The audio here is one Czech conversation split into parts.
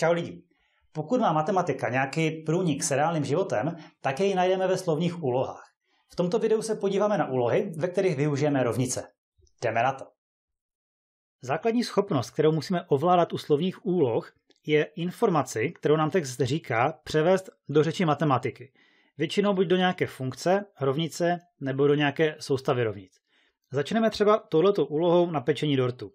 Čau lidi. Pokud má matematika nějaký průnik s reálným životem, tak jej najdeme ve slovních úlohách. V tomto videu se podíváme na úlohy, ve kterých využijeme rovnice. Jdeme na to. Základní schopnost, kterou musíme ovládat u slovních úloh, je informaci, kterou nám text říká, převést do řeči matematiky. Většinou buď do nějaké funkce, rovnice nebo do nějaké soustavy rovnic. Začneme třeba touhletou úlohou na pečení dortu.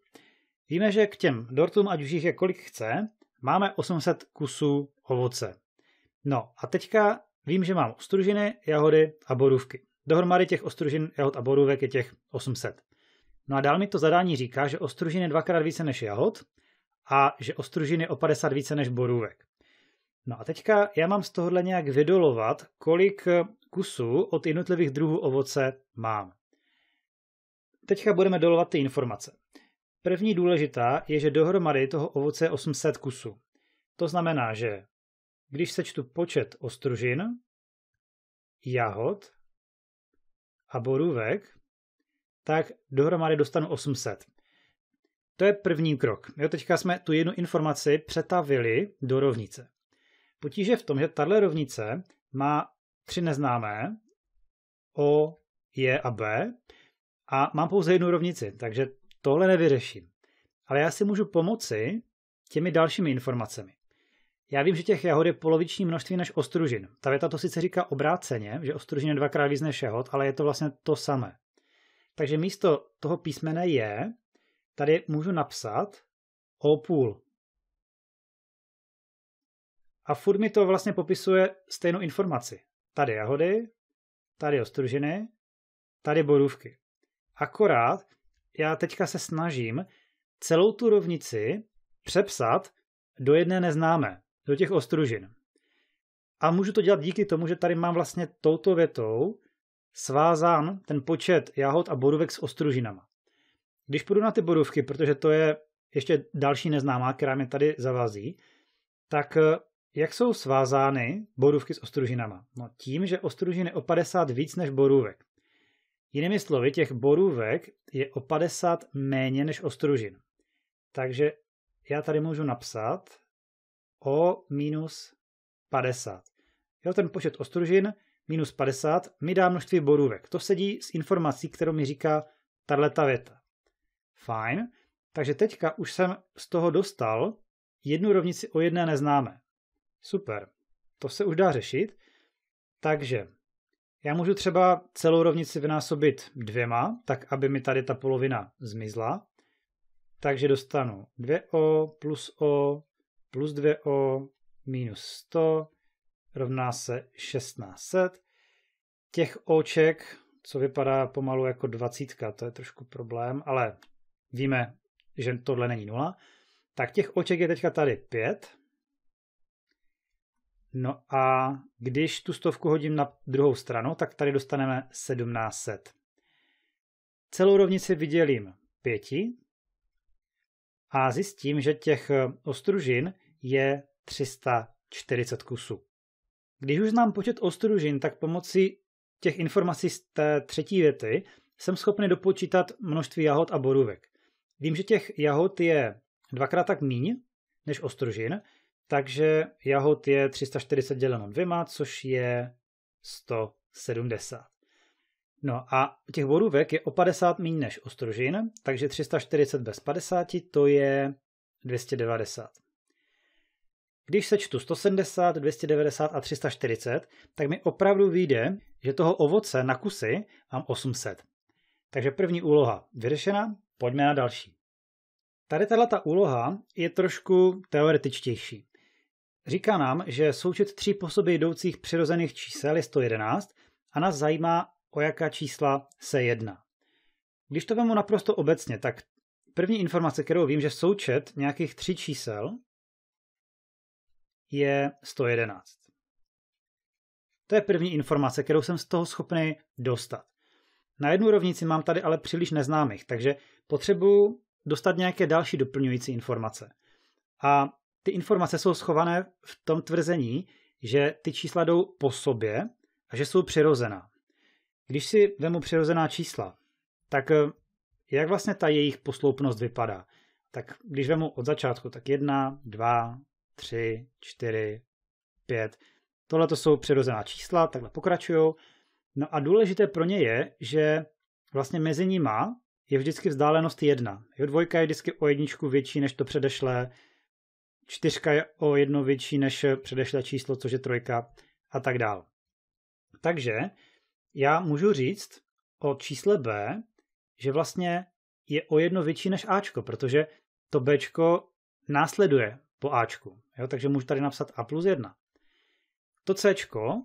Víme, že k těm dortům, ať už jich je kolik chce, máme 800 kusů ovoce. No a teďka vím, že mám ostružiny, jahody a borůvky. Dohromady těch ostružin, jahod a borůvek je těch 800. No a dál mi to zadání říká, že ostružin je dvakrát více než jahod a že ostružin je o 50 více než borůvek. No a teďka já mám z tohohle nějak vydolovat, kolik kusů od jednotlivých druhů ovoce mám. Teďka budeme dolovat ty informace. První důležitá je, že dohromady toho ovoce je 800 kusů. To znamená, že když sečtu počet ostružin, jahod a borůvek, tak dohromady dostanu 800. To je první krok. Jo, teďka jsme tu jednu informaci přetavili do rovnice. Potíže v tom, že tahle rovnice má tři neznámé O, J a B a mám pouze jednu rovnici, takže tohle nevyřeším. Ale já si můžu pomoci těmi dalšími informacemi. Já vím, že těch jahod je poloviční množství než ostružin. Ta věta to sice říká obráceně, že ostružin je dvakrát víc než jahod, ale je to vlastně to samé. Takže místo toho písmene je, tady můžu napsat o půl. A furt mi to vlastně popisuje stejnou informaci. Tady jahody, tady ostružiny, tady borůvky. Akorát já teďka se snažím celou tu rovnici přepsat do jedné neznámé, do těch ostružin. A můžu to dělat díky tomu, že tady mám vlastně touto větou svázán ten počet jahod a borůvek s ostružinama. Když půjdu na ty borůvky, protože to je ještě další neznámá, která mě tady zavazí, tak eh, jak jsou svázány borůvky s ostružinama? No tím, že ostružiny o 50 víc než borůvek. Jinými slovy, těch borůvek je o 50 méně než ostružin. Takže já tady můžu napsat o minus 50. Jo, ten počet ostružin minus 50 mi dá množství borůvek. To sedí s informací, kterou mi říká tato věta. Fajn, takže teďka už jsem z toho dostal jednu rovnici o jedné neznámé. Super, to se už dá řešit. Takže já můžu třeba celou rovnici vynásobit dvěma, tak aby mi tady ta polovina zmizla. Takže dostanu 2o plus o plus 2o minus 100 rovná se 1600. Těch oček, co vypadá pomalu jako dvacítka, to je trošku problém, ale víme, že tohle není nula. Tak těch oček je teďka tady 5 No a když tu stovku hodím na druhou stranu, tak tady dostaneme 1700. Celou rovnici vydělím pěti a zjistím, že těch ostružin je 340 kusů. Když už znám počet ostružin, tak pomocí těch informací z té třetí věty jsem schopný dopočítat množství jahod a borůvek. Vím, že těch jahod je dvakrát tak míň než ostružin, takže jahod je 340 děleno dvěma, což je 170. No a těch borůvek je o 50 méně než ostrožin, takže 340 bez 50 to je 290. Když sečtu 170, 290 a 340, tak mi opravdu vyjde, že toho ovoce na kusy mám 800. Takže první úloha vyřešena, pojďme na další. Tady tato úloha je trošku teoretičtější. Říká nám, že součet tří po sobě jdoucích přirozených čísel je 111 a nás zajímá, o jaká čísla se jedná. Když to vemu naprosto obecně, tak první informace, kterou vím, že součet nějakých tří čísel je 111. To je první informace, kterou jsem z toho schopný dostat. Na jednu rovnici mám tady ale příliš neznámých, takže potřebuji dostat nějaké další doplňující informace. A ty informace jsou schované v tom tvrzení, že ty čísla jdou po sobě a že jsou přirozená. Když si vemu přirozená čísla, tak eh, jak vlastně ta jejich posloupnost vypadá? Tak když vemu od začátku, tak jedna, dva, tři, čtyři, pět. Tohle to jsou přirozená čísla, takhle pokračují. No a důležité pro ně je, že vlastně mezi nima je vždycky vzdálenost jedna. Jo, dvojka je vždycky o jedničku větší než to předešlé, čtyřka je o jedno větší než předešlé číslo, což je trojka a tak dál. Takže já můžu říct o čísle B, že vlastně je o jedno větší než Ačko, protože to Bčko následuje po Ačku. Jo? Takže můžu tady napsat A plus 1. To Cčko,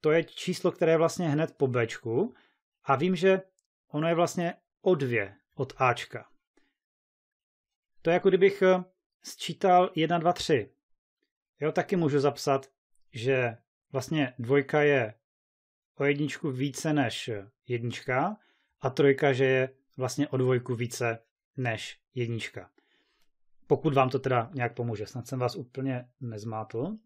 to je číslo, které je vlastně hned po Bčku a vím, že ono je vlastně o dvě od Ačka. To je jako kdybych eh, sčítal 1, 2, 3. Jo, taky můžu zapsat, že vlastně dvojka je o jedničku více než jednička a trojka, že je vlastně o dvojku více než jednička. Pokud vám to teda nějak pomůže, snad jsem vás úplně nezmátl.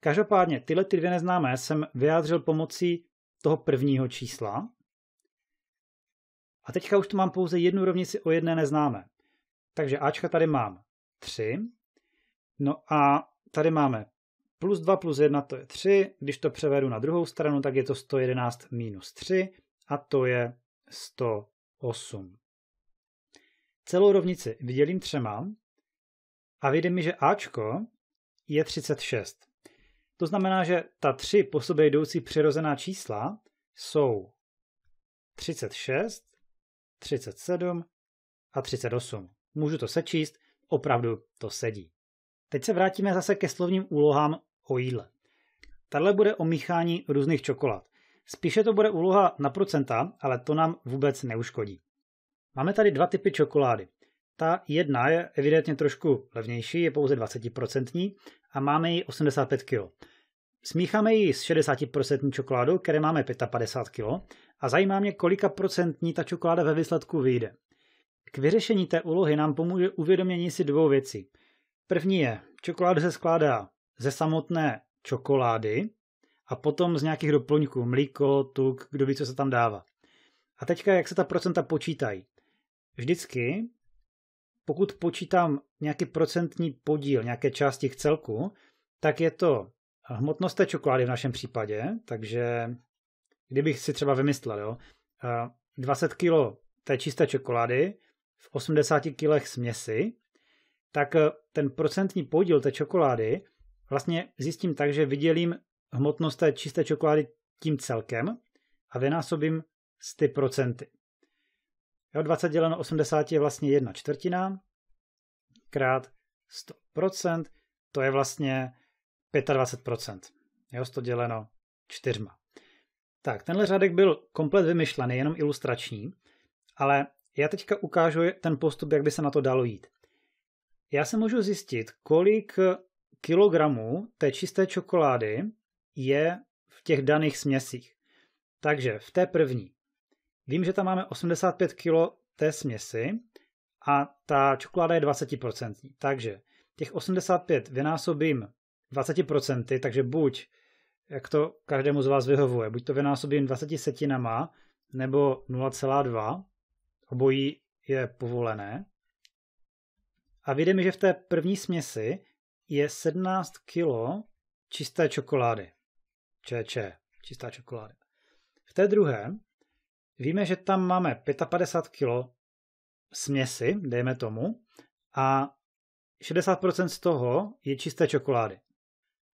Každopádně tyhle ty dvě neznámé jsem vyjádřil pomocí toho prvního čísla. A teďka už tu mám pouze jednu rovnici o jedné neznámé. Takže Ačka tady mám 3. No a tady máme plus 2 plus 1, to je 3. Když to převedu na druhou stranu, tak je to 111 minus 3 a to je 108. Celou rovnici vydělím třema a vyjde mi, že Ačko je 36. To znamená, že ta tři po sobě jdoucí přirozená čísla jsou 36, 37 a 38. Můžu to sečíst, opravdu to sedí. Teď se vrátíme zase ke slovním úlohám o jídle. Tadle bude o míchání různých čokolád. Spíše to bude úloha na procenta, ale to nám vůbec neuškodí. Máme tady dva typy čokolády. Ta jedna je evidentně trošku levnější, je pouze 20% a máme ji 85 kg. Smícháme ji s 60% čokoládou, které máme 55 kg a zajímá mě, kolika procentní ta čokoláda ve výsledku vyjde. K vyřešení té úlohy nám pomůže uvědomění si dvou věcí. První je, čokoláda se skládá ze samotné čokolády a potom z nějakých doplňků, mlíko, tuk, kdo ví, co se tam dává. A teďka, jak se ta procenta počítají? Vždycky, pokud počítám nějaký procentní podíl nějaké části k celku, tak je to hmotnost té čokolády v našem případě, takže kdybych si třeba vymyslel, jo, 20 eh, kg té čisté čokolády v 80 kilech směsi, tak eh, ten procentní podíl té čokolády vlastně zjistím tak, že vydělím hmotnost té čisté čokolády tím celkem a vynásobím z ty procenty. Jo, 20 děleno 80 je vlastně jedna čtvrtina krát 100%, to je vlastně 25%. Jo, 100 děleno čtyřma. Tak, tenhle řádek byl komplet vymyšlený, jenom ilustrační, ale já teďka ukážu ten postup, jak by se na to dalo jít. Já se můžu zjistit, kolik kilogramů té čisté čokolády je v těch daných směsích. Takže v té první. Vím, že tam máme 85 kg té směsi a ta čokoláda je 20%. Takže těch 85 vynásobím 20%, takže buď, jak to každému z vás vyhovuje, buď to vynásobím 20 setinama, nebo 0,2, obojí je povolené. A vyjde mi, že v té první směsi je 17 kilo čisté čokolády. če čistá čokoláda. V té druhé víme, že tam máme 55 kilo směsi, dejme tomu, a 60% z toho je čisté čokolády.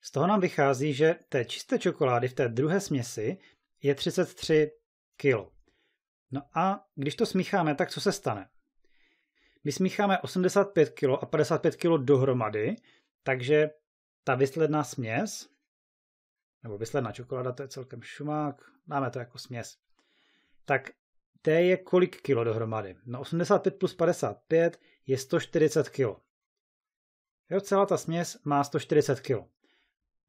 Z toho nám vychází, že té čisté čokolády v té druhé směsi je 33 kilo. No a když to smícháme, tak co se stane? My smícháme 85 kg a 55 kg dohromady, takže ta výsledná směs, nebo výsledná čokoláda, to je celkem šumák, dáme to jako směs, tak té je kolik kilo dohromady? No 85 plus 55 je 140 kilo. Jo, celá ta směs má 140 kilo.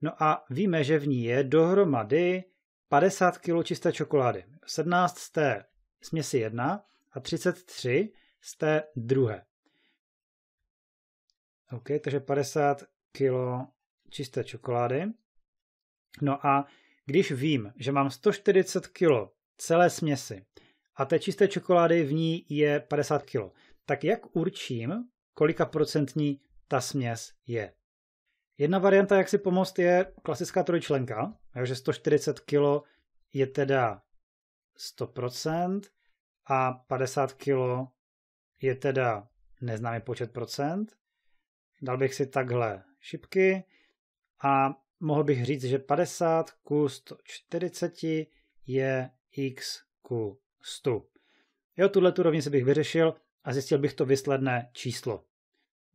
No a víme, že v ní je dohromady 50 kg čisté čokolády. 17 z té směsi 1 a 33 z té druhé. OK, takže 50 kg čisté čokolády. No a když vím, že mám 140 kg celé směsi a té čisté čokolády v ní je 50 kg, tak jak určím, kolika procentní ta směs je? Jedna varianta, jak si pomoct, je klasická trojčlenka, takže 140 kg je teda 100% a 50 kg je teda neznámý počet procent. Dal bych si takhle šipky a mohl bych říct, že 50 ku 140 je x ku 100. Jo, tuhle tu rovnici bych vyřešil a zjistil bych to výsledné číslo.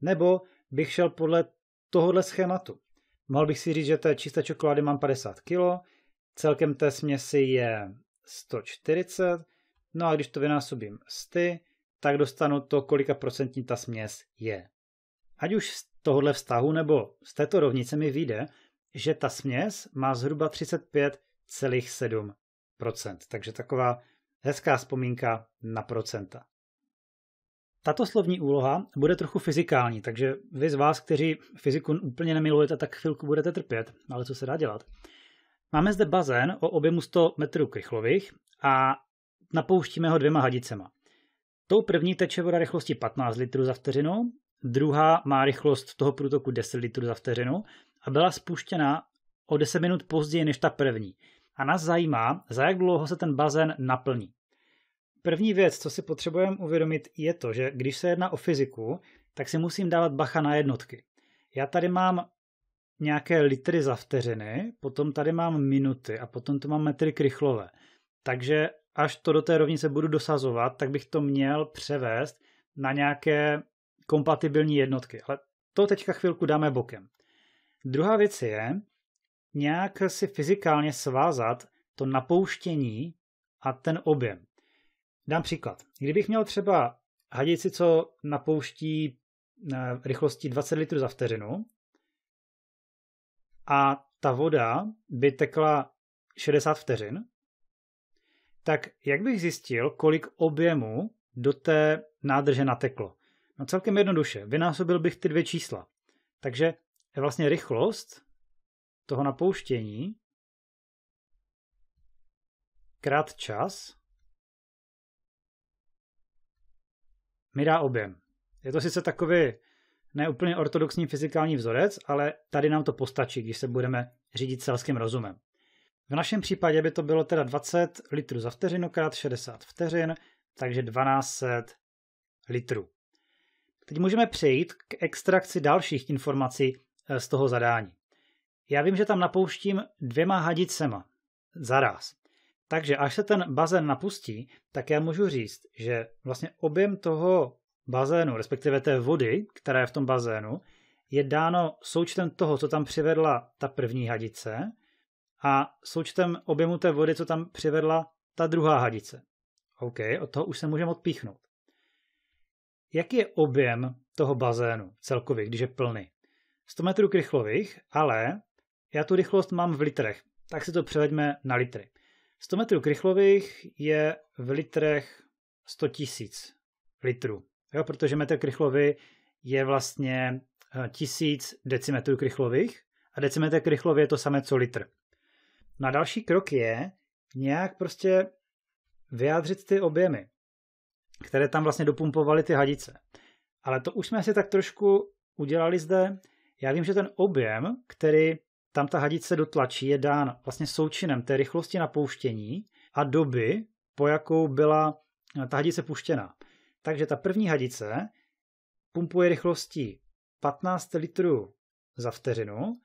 Nebo bych šel podle tohohle schématu. Mohl bych si říct, že té čisté čokolády mám 50 kg, celkem té směsi je 140, no a když to vynásobím z ty, tak dostanu to, kolika procentní ta směs je. Ať už z tohohle vztahu nebo z této rovnice mi vyjde, že ta směs má zhruba 35,7%. Takže taková hezká vzpomínka na procenta. Tato slovní úloha bude trochu fyzikální, takže vy z vás, kteří fyziku úplně nemilujete, tak chvilku budete trpět, ale co se dá dělat. Máme zde bazén o objemu 100 metrů krychlových a napouštíme ho dvěma hadicema. Tou první teče voda rychlosti 15 litrů za vteřinu, druhá má rychlost toho průtoku 10 litrů za vteřinu a byla spuštěna o 10 minut později než ta první. A nás zajímá, za jak dlouho se ten bazén naplní. První věc, co si potřebujeme uvědomit, je to, že když se jedná o fyziku, tak si musím dávat bacha na jednotky. Já tady mám nějaké litry za vteřiny, potom tady mám minuty a potom tu mám metry krychlové. Takže až to do té rovnice budu dosazovat, tak bych to měl převést na nějaké kompatibilní jednotky. Ale to teďka chvilku dáme bokem. Druhá věc je nějak si fyzikálně svázat to napouštění a ten objem. Dám příklad. Kdybych měl třeba hadici, co napouští eh, rychlostí 20 litrů za vteřinu, a ta voda by tekla 60 vteřin, tak jak bych zjistil, kolik objemu do té nádrže nateklo? No celkem jednoduše, vynásobil bych ty dvě čísla. Takže vlastně rychlost toho napouštění krát čas mi dá objem. Je to sice takový ne úplně ortodoxní fyzikální vzorec, ale tady nám to postačí, když se budeme řídit selským rozumem. V našem případě by to bylo teda 20 litrů za vteřinu krát 60 vteřin, takže 1200 litrů. Teď můžeme přejít k extrakci dalších informací eh, z toho zadání. Já vím, že tam napouštím dvěma hadicema zaraz. Takže až se ten bazén napustí, tak já můžu říct, že vlastně objem toho bazénu, respektive té vody, která je v tom bazénu, je dáno součtem toho, co tam přivedla ta první hadice a součtem objemu té vody, co tam přivedla ta druhá hadice. OK, od toho už se můžeme odpíchnout. Jaký je objem toho bazénu celkově, když je plný? 100 metrů krychlových, ale já tu rychlost mám v litrech, tak si to převeďme na litry. 100 metrů krychlových je v litrech 100 tisíc litrů jo, protože metr krychlovy je vlastně eh, tisíc decimetrů krychlových a decimetr krychlovy je to samé, co litr. Na no další krok je nějak prostě vyjádřit ty objemy, které tam vlastně dopumpovaly ty hadice. Ale to už jsme si tak trošku udělali zde. Já vím, že ten objem, který tam ta hadice dotlačí, je dán vlastně součinem té rychlosti napouštění a doby, po jakou byla ta hadice puštěná. Takže ta první hadice pumpuje rychlostí 15 litrů za vteřinu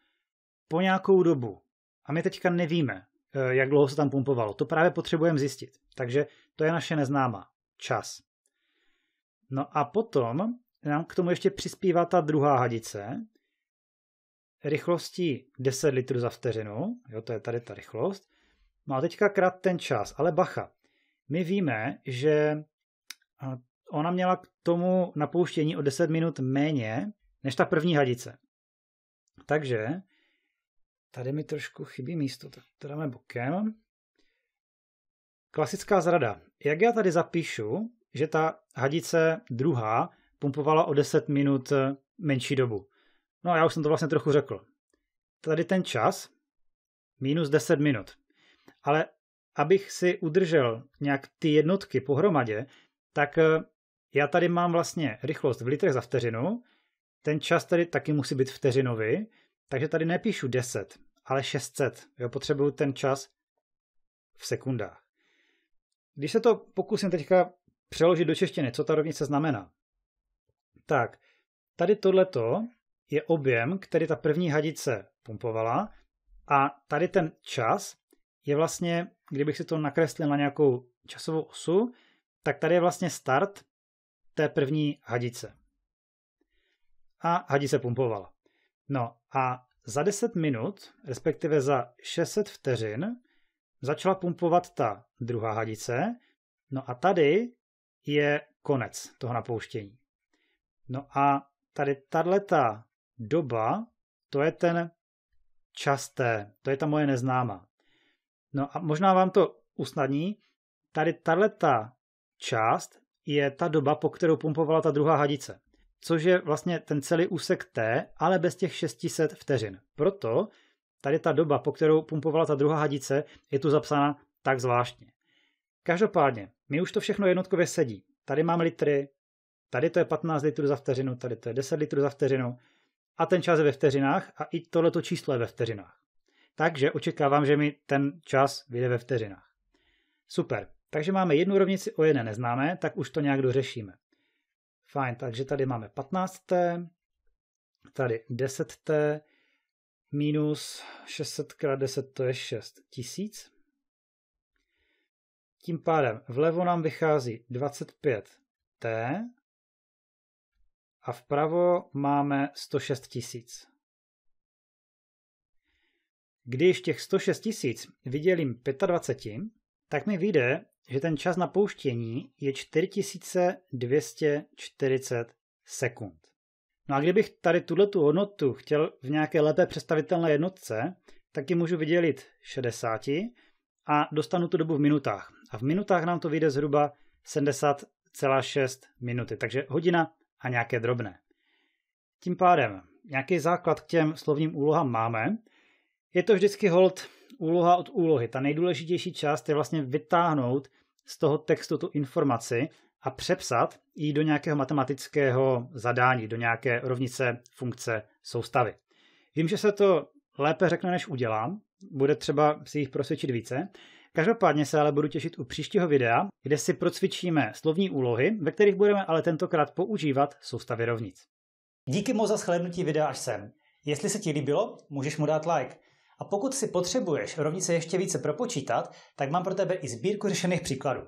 po nějakou dobu. A my teďka nevíme, eh, jak dlouho se tam pumpovalo. To právě potřebujeme zjistit. Takže to je naše neznámá. Čas. No a potom nám k tomu ještě přispívá ta druhá hadice rychlostí 10 litrů za vteřinu, jo, to je tady ta rychlost, má no teďka krát ten čas, ale bacha, my víme, že eh, ona měla k tomu napouštění o 10 minut méně než ta první hadice. Takže tady mi trošku chybí místo, tak to dáme bokem. Klasická zrada. Jak já tady zapíšu, že ta hadice druhá pumpovala o 10 minut menší dobu? No já už jsem to vlastně trochu řekl. Tady ten čas, minus 10 minut. Ale abych si udržel nějak ty jednotky pohromadě, tak já tady mám vlastně rychlost v litrech za vteřinu, ten čas tady taky musí být vteřinový, takže tady nepíšu 10, ale 600. Jo, potřebuju ten čas v sekundách. Když se to pokusím teďka přeložit do češtiny, co ta rovnice znamená, tak tady tohleto je objem, který ta první hadice pumpovala a tady ten čas je vlastně, kdybych si to nakreslil na nějakou časovou osu, tak tady je vlastně start té první hadice. A hadice pumpovala. No a za 10 minut, respektive za 600 vteřin, začala pumpovat ta druhá hadice. No a tady je konec toho napouštění. No a tady tato doba, to je ten časté, to je ta moje neznáma. No a možná vám to usnadní, tady tato část je ta doba, po kterou pumpovala ta druhá hadice. Což je vlastně ten celý úsek T, ale bez těch 600 vteřin. Proto tady ta doba, po kterou pumpovala ta druhá hadice, je tu zapsána tak zvláštně. Každopádně, mi už to všechno jednotkově sedí. Tady mám litry, tady to je 15 litrů za vteřinu, tady to je 10 litrů za vteřinu a ten čas je ve vteřinách a i tohleto číslo je ve vteřinách. Takže očekávám, že mi ten čas vyjde ve vteřinách. Super. Takže máme jednu rovnici o jedné neznámé, tak už to nějak dořešíme. Fajn, takže tady máme 15t, tady 10t, minus 600 x 10 to je 6 Tím pádem vlevo nám vychází 25t a vpravo máme 106 tisíc. Když těch 106 tisíc vydělím 25, tak mi vyjde, že ten čas na pouštění je 4240 sekund. No a kdybych tady tuhle tu hodnotu chtěl v nějaké lépe představitelné jednotce, tak ji můžu vydělit 60 a dostanu tu dobu v minutách. A v minutách nám to vyjde zhruba 70,6 minuty, takže hodina a nějaké drobné. Tím pádem nějaký základ k těm slovním úlohám máme. Je to vždycky hold úloha od úlohy. Ta nejdůležitější část je vlastně vytáhnout z toho textu tu informaci a přepsat ji do nějakého matematického zadání, do nějaké rovnice funkce soustavy. Vím, že se to lépe řekne, než udělám, bude třeba si jich prosvědčit více. Každopádně se ale budu těšit u příštího videa, kde si procvičíme slovní úlohy, ve kterých budeme ale tentokrát používat soustavy rovnic. Díky moc za shlédnutí videa až sem. Jestli se ti líbilo, můžeš mu dát like. A pokud si potřebuješ rovnice ještě více propočítat, tak mám pro tebe i sbírku řešených příkladů.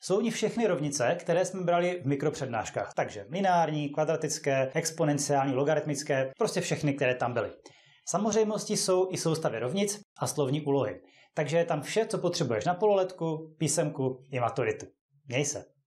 Jsou ní všechny rovnice, které jsme brali v mikropřednáškách. Takže lineární, kvadratické, exponenciální, logaritmické, prostě všechny, které tam byly. Samozřejmostí jsou i soustavy rovnic a slovní úlohy. Takže je tam vše, co potřebuješ na pololetku, písemku i maturitu. Měj se!